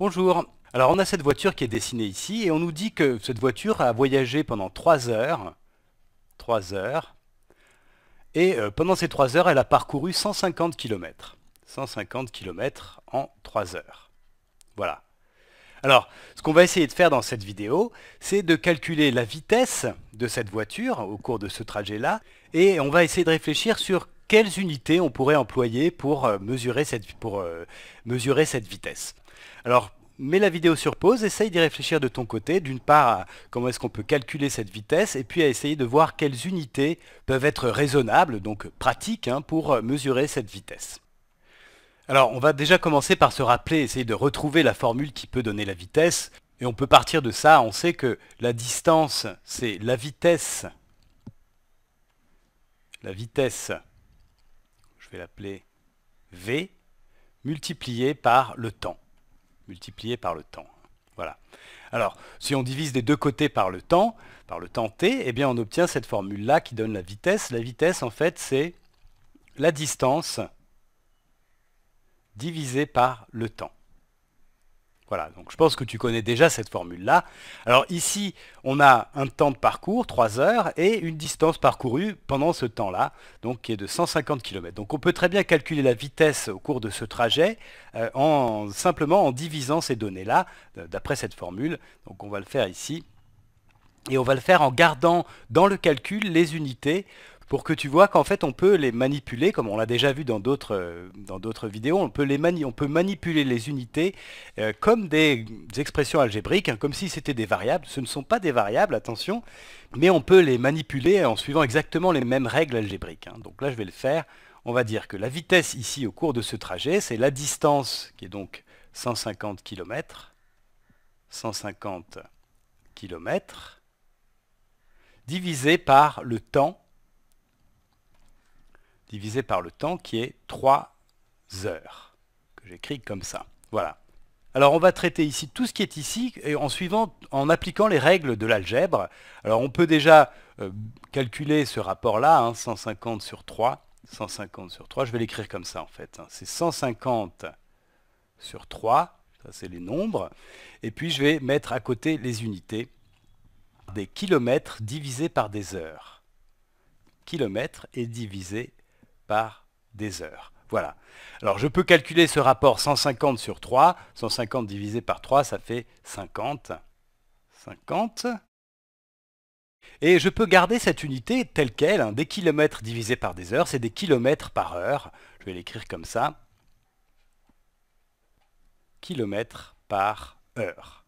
Bonjour. Alors on a cette voiture qui est dessinée ici et on nous dit que cette voiture a voyagé pendant 3 heures. 3 heures. Et euh, pendant ces 3 heures, elle a parcouru 150 km. 150 km en 3 heures. Voilà. Alors, ce qu'on va essayer de faire dans cette vidéo, c'est de calculer la vitesse de cette voiture au cours de ce trajet-là, et on va essayer de réfléchir sur quelles unités on pourrait employer pour, euh, mesurer cette, pour euh, mesurer cette vitesse. Alors, mets la vidéo sur pause, essaye d'y réfléchir de ton côté, d'une part à comment est-ce qu'on peut calculer cette vitesse, et puis à essayer de voir quelles unités peuvent être raisonnables, donc pratiques, hein, pour euh, mesurer cette vitesse. Alors on va déjà commencer par se rappeler, essayer de retrouver la formule qui peut donner la vitesse, et on peut partir de ça, on sait que la distance, c'est la vitesse, la vitesse, je vais l'appeler V, multipliée par le temps multiplié par le temps. Voilà. Alors, si on divise des deux côtés par le temps, par le temps t, eh bien on obtient cette formule-là qui donne la vitesse. La vitesse, en fait, c'est la distance divisée par le temps. Voilà, donc je pense que tu connais déjà cette formule-là. Alors ici, on a un temps de parcours, 3 heures, et une distance parcourue pendant ce temps-là, donc qui est de 150 km. Donc on peut très bien calculer la vitesse au cours de ce trajet euh, en simplement en divisant ces données-là, euh, d'après cette formule. Donc on va le faire ici. Et on va le faire en gardant dans le calcul les unités pour que tu vois qu'en fait on peut les manipuler, comme on l'a déjà vu dans d'autres, euh, dans d'autres vidéos, on peut, les on peut manipuler les unités euh, comme des, expressions algébriques, hein, comme si c'était des variables. Ce ne sont pas des variables, attention, mais on peut les manipuler en suivant exactement les mêmes règles algébriques. Hein. Donc là je vais le faire. On va dire que la vitesse ici au cours de ce trajet, c'est la distance qui est donc 150 km, 150 km, divisé par le temps divisé par le temps qui est 3 heures, que j'écris comme ça. Voilà. Alors on va traiter ici tout ce qui est ici en suivant, en appliquant les règles de l'algèbre. Alors on peut déjà euh, calculer ce rapport-là, 150 hein, sur 3, 150 sur 3, je vais l'écrire comme ça en fait. Hein. C'est 150 sur 3, ça c'est les nombres, et puis je vais mettre à côté les unités des kilomètres divisés par des heures. Kilomètres est divisé par des heures. Voilà. Alors je peux calculer ce rapport 150 sur 3. 150 divisé par 3, ça fait 50. 50. Et je peux garder cette unité telle qu'elle. Hein. Des kilomètres divisés par des heures, c'est des kilomètres par heure. Je vais l'écrire comme ça. Kilomètres par heure.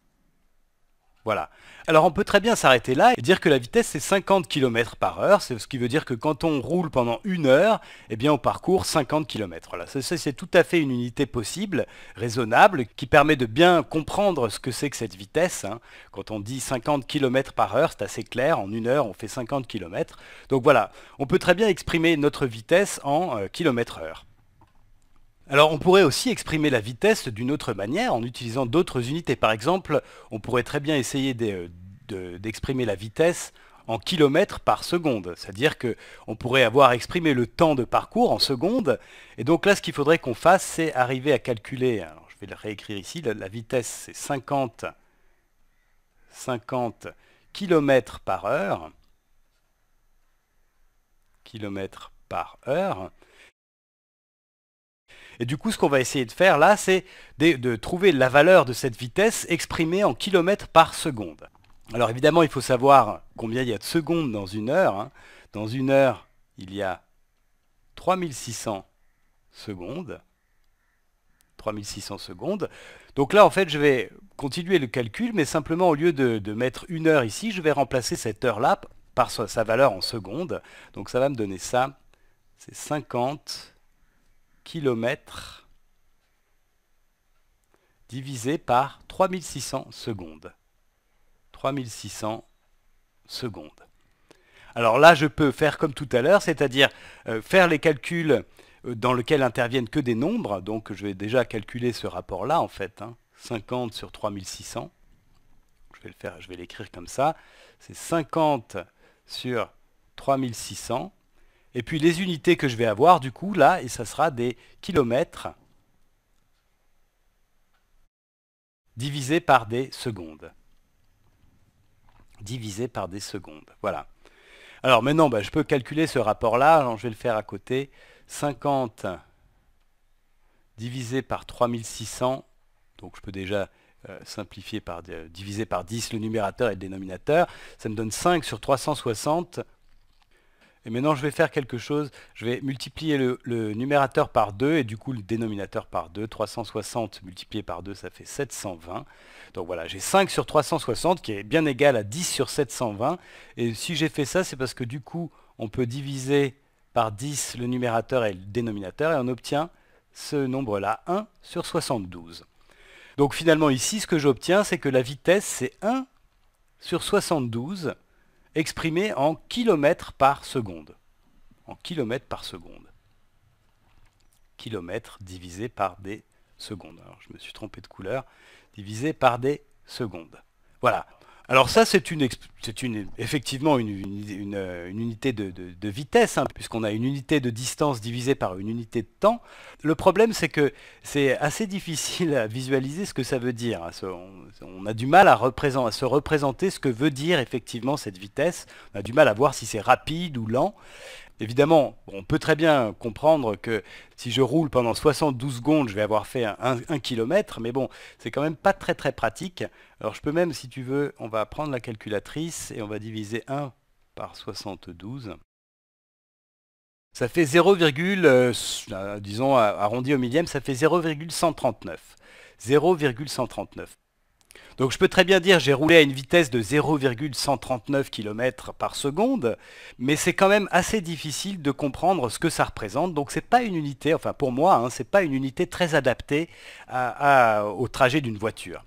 Voilà. Alors on peut très bien s'arrêter là et dire que la vitesse c'est 50 km par heure, ce qui veut dire que quand on roule pendant une heure, eh bien on parcourt 50 km. Voilà. C'est tout à fait une unité possible, raisonnable, qui permet de bien comprendre ce que c'est que cette vitesse. Hein. Quand on dit 50 km par heure, c'est assez clair, en une heure on fait 50 km. Donc voilà, on peut très bien exprimer notre vitesse en euh, km heure. Alors on pourrait aussi exprimer la vitesse d'une autre manière en utilisant d'autres unités. Par exemple, on pourrait très bien essayer euh, d'exprimer la vitesse en kilomètres par seconde. C'est-à-dire qu'on pourrait avoir exprimé le temps de parcours en secondes. Et donc là, ce qu'il faudrait qu'on fasse, c'est arriver à calculer, alors je vais le réécrire ici, la, vitesse c'est 50, km par heure. par heure. Et du coup, ce qu'on va essayer de faire là, c'est de, trouver la valeur de cette vitesse exprimée en kilomètres par seconde. Alors évidemment, il faut savoir combien il y a de secondes dans une heure. Hein. Dans une heure, il y a 3600 secondes. 3600 secondes. Donc là, en fait, je vais continuer le calcul, mais simplement, au lieu de, mettre une heure ici, je vais remplacer cette heure-là par sa valeur en secondes. Donc ça va me donner ça. C'est 50 kilomètres divisé par 3600 secondes. 3600 secondes. Alors là, je peux faire comme tout à l'heure, c'est-à-dire euh, faire les calculs euh, dans lesquels interviennent que des nombres. Donc je vais déjà calculer ce rapport-là, en fait. 50 hein. sur 3600. Je vais le faire, je vais l'écrire comme ça. C'est 50 sur 3600 et puis les unités que je vais avoir, du coup, là, et ça sera des kilomètres divisés par des secondes. Divisé par des secondes, voilà. Alors maintenant, bah, je peux calculer ce rapport-là. Alors je vais le faire à côté. 50 divisé par 3600. Donc je peux déjà euh, simplifier par euh, diviser par 10 le numérateur et le dénominateur. Ça me donne 5 sur 360 et maintenant je vais faire quelque chose, je vais multiplier le, numérateur par 2 et du coup le dénominateur par 2, 360 multiplié par 2 ça fait 720. Donc voilà, j'ai 5 sur 360 qui est bien égal à 10 sur 720 et si j'ai fait ça c'est parce que du coup on peut diviser par 10 le numérateur et le dénominateur et on obtient ce nombre-là, 1 sur 72. Donc finalement ici, ce que j'obtiens, c'est que la vitesse, c'est 1 sur 72 exprimé en kilomètres par seconde. En kilomètres par seconde. Kilomètres divisé par des secondes. je me suis trompé de couleur. Divisé par des secondes. Voilà. Alors ça, c'est une, effectivement euh, une, unité de, vitesse, hein, puisqu'on a une unité de distance divisée par une unité de temps. Le problème, c'est que c'est assez difficile à visualiser ce que ça veut dire. Hein. On, a du mal à, à, se représenter ce que veut dire effectivement cette vitesse. On a du mal à voir si c'est rapide ou lent. Évidemment, on peut très bien comprendre que si je roule pendant 72 secondes, je vais avoir fait un, km, kilomètre, mais bon, c'est quand même pas très très pratique. Alors je peux même, si tu veux, on va prendre la calculatrice et on va diviser 1 par 72. Ça fait 0, euh, disons arrondi au millième, ça fait 0,139. 0,139. Donc je peux très bien dire j'ai roulé à une vitesse de 0,139 km par seconde, mais c'est quand même assez difficile de comprendre ce que ça représente. Donc c'est pas une unité, enfin pour moi, ce hein, c'est pas une unité très adaptée au trajet d'une voiture.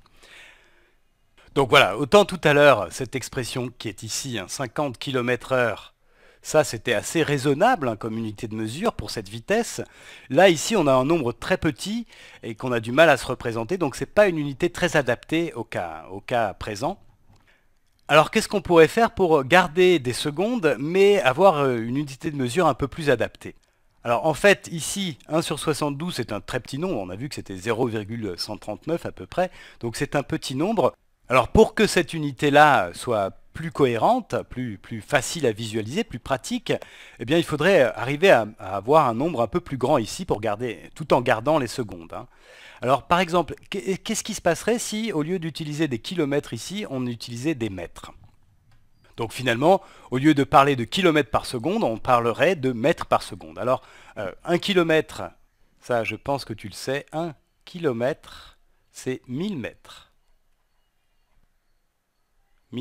Donc voilà, autant tout à l'heure, cette expression qui est ici, 50 hein, km/h, ça, c'était assez raisonnable hein, comme unité de mesure pour cette vitesse. Là, ici, on a un nombre très petit et qu'on a du mal à se représenter, donc ce n'est pas une unité très adaptée au cas, au cas présent. Alors qu'est-ce qu'on pourrait faire pour garder des secondes, mais avoir euh, une unité de mesure un peu plus adaptée alors en fait, ici, 1 sur 72, c'est un très petit nombre. On a vu que c'était 0,139 à peu près. Donc c'est un petit nombre. Alors pour que cette unité-là soit plus cohérente, plus, facile à visualiser, plus pratique, eh bien, il faudrait arriver à, avoir un nombre un peu plus grand ici pour garder, tout en gardant les secondes. Hein. Alors, par exemple, qu'est-ce qui se passerait si, au lieu d'utiliser des kilomètres ici, on utilisait des mètres donc finalement, au lieu de parler de kilomètres par seconde, on parlerait de mètres par seconde. Alors, euh, un kilomètre, ça je pense que tu le sais, un kilomètre, c'est 1000 mètres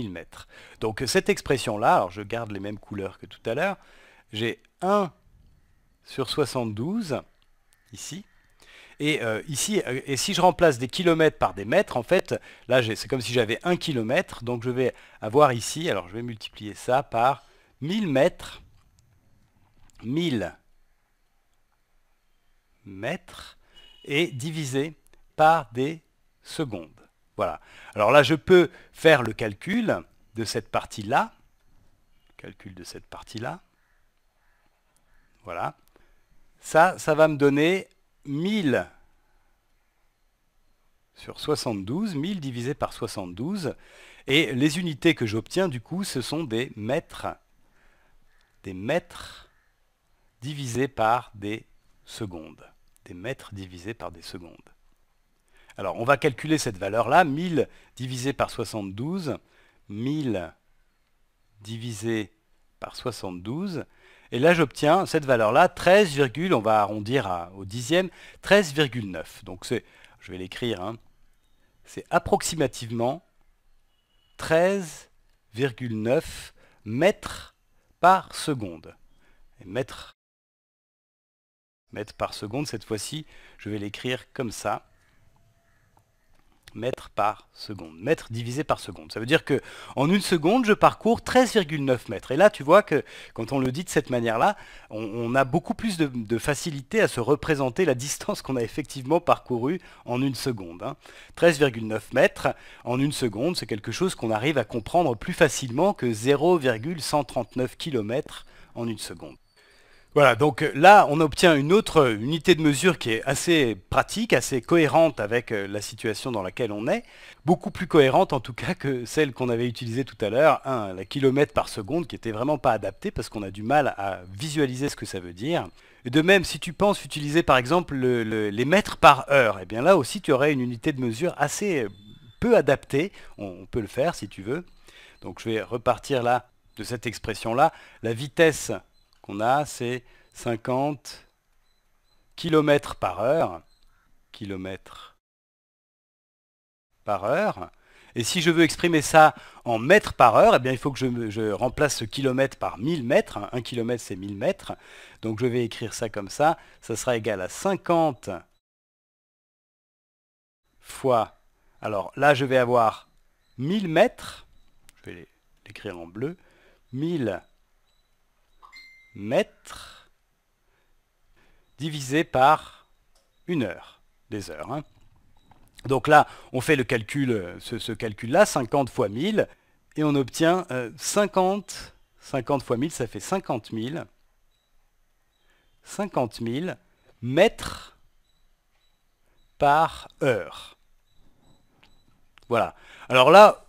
mètres. Donc euh, cette expression-là, je garde les mêmes couleurs que tout à l'heure, j'ai 1 sur 72, ici, et euh, ici, euh, et si je remplace des kilomètres par des mètres, en fait, là c'est comme si j'avais 1 kilomètre, donc je vais avoir ici, alors je vais multiplier ça par 1000 mètres, 1000 mètres, et diviser par des secondes. Voilà. Alors là, je peux faire le calcul de cette partie-là. Calcul de cette partie-là. Voilà. Ça, ça va me donner 1000 sur 72, 1000 divisé par 72. Et les unités que j'obtiens, du coup, ce sont des mètres. Des mètres divisés par des secondes. Des mètres divisés par des secondes. Alors, on va calculer cette valeur-là. 1000 divisé par 72. 1000 divisé par 72. Et là, j'obtiens cette valeur-là, 13, on va arrondir au dixième, 13,9. Donc, c'est, je vais l'écrire, hein, c'est approximativement 13,9 mètres par seconde. Et mètres par seconde, cette fois-ci, je vais l'écrire comme ça mètres par seconde. Mètres divisé par seconde. Ça veut dire que en une seconde, je parcours 13,9 mètres. Et là, tu vois que quand on le dit de cette manière-là, on, a beaucoup plus de, facilité à se représenter la distance qu'on a effectivement parcourue en une seconde. 13,9 hein. mètres en une seconde, c'est quelque chose qu'on arrive à comprendre plus facilement que 0,139 km en une seconde. Voilà, donc euh, là, on obtient une autre euh, unité de mesure qui est assez pratique, assez cohérente avec euh, la situation dans laquelle on est, beaucoup plus cohérente en tout cas que celle qu'on avait utilisée tout à l'heure, la kilomètre par seconde, qui n'était vraiment pas adaptée parce qu'on a du mal à visualiser ce que ça veut dire. de même, si tu penses utiliser par exemple les mètres par heure, eh bien là aussi tu aurais une unité de mesure assez peu adaptée, on peut le faire si tu veux. Donc je vais repartir là de cette expression-là, la vitesse qu'on a, c'est 50 km par heure. Kilomètres par heure. Et si je veux exprimer ça en mètres par heure, eh bien, il faut que je, remplace ce kilomètre par 1000 mètres. 1 km, c'est 1000 mètres. Donc, je vais écrire ça comme ça. Ça sera égal à 50 fois... Alors là, je vais avoir 1000 mètres. Je vais l'écrire en bleu. 1000 mètres divisé par une heure, des heures. Hein. Donc là, on fait le calcul, euh, ce, calcul-là, 50 fois 1000, et on obtient 50, euh, 50 fois 1000, ça fait 50 000, 50 000 mètres par heure. Voilà. Alors là,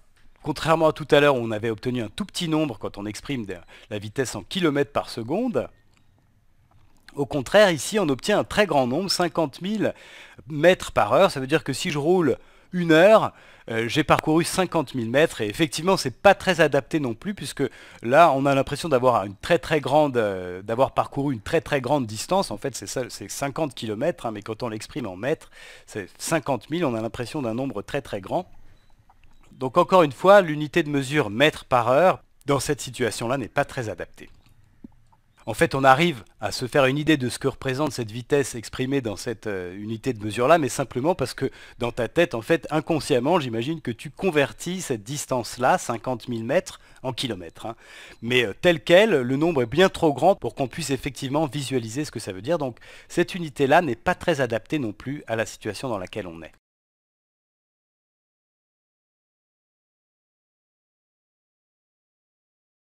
Contrairement à tout à l'heure où on avait obtenu un tout petit nombre quand on exprime la vitesse en kilomètres par seconde, au contraire, ici, on obtient un très grand nombre, 50 000 mètres par heure. Ça veut dire que si je roule une heure, euh, j'ai parcouru 50 000 mètres et effectivement ce n'est pas très adapté non plus puisque là on a l'impression d'avoir très très euh, parcouru une très très grande distance en fait c'est 50 km hein, mais quand on l'exprime en mètres c'est 50 000 on a l'impression d'un nombre très très grand donc encore une fois, l'unité de mesure mètre par heure, dans cette situation-là, n'est pas très adaptée. En fait, on arrive à se faire une idée de ce que représente cette vitesse exprimée dans cette euh, unité de mesure-là, mais simplement parce que dans ta tête, en fait, inconsciemment, j'imagine que tu convertis cette distance-là, 50 000 mètres, en kilomètres. Hein. Mais euh, tel quel, le nombre est bien trop grand pour qu'on puisse effectivement visualiser ce que ça veut dire. Donc, cette unité-là n'est pas très adaptée non plus à la situation dans laquelle on est.